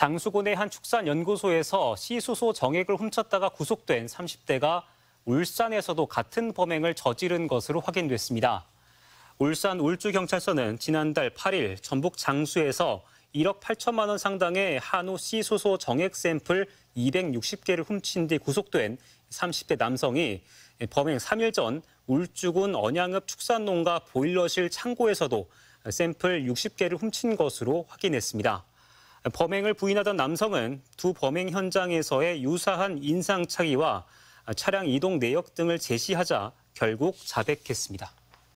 장수군의 한 축산연구소에서 시수소 정액을 훔쳤다가 구속된 30대가 울산에서도 같은 범행을 저지른 것으로 확인됐습니다. 울산 울주경찰서는 지난달 8일 전북 장수에서 1억 8천만 원 상당의 한우 시소소 정액 샘플 260개를 훔친 뒤 구속된 30대 남성이 범행 3일 전 울주군 언양읍 축산농가 보일러실 창고에서도 샘플 60개를 훔친 것으로 확인했습니다. 범행을 부인하던 남성은 두 범행 현장에서의 유사한 인상 차기와 차량 이동 내역 등을 제시하자 결국 자백했습니다.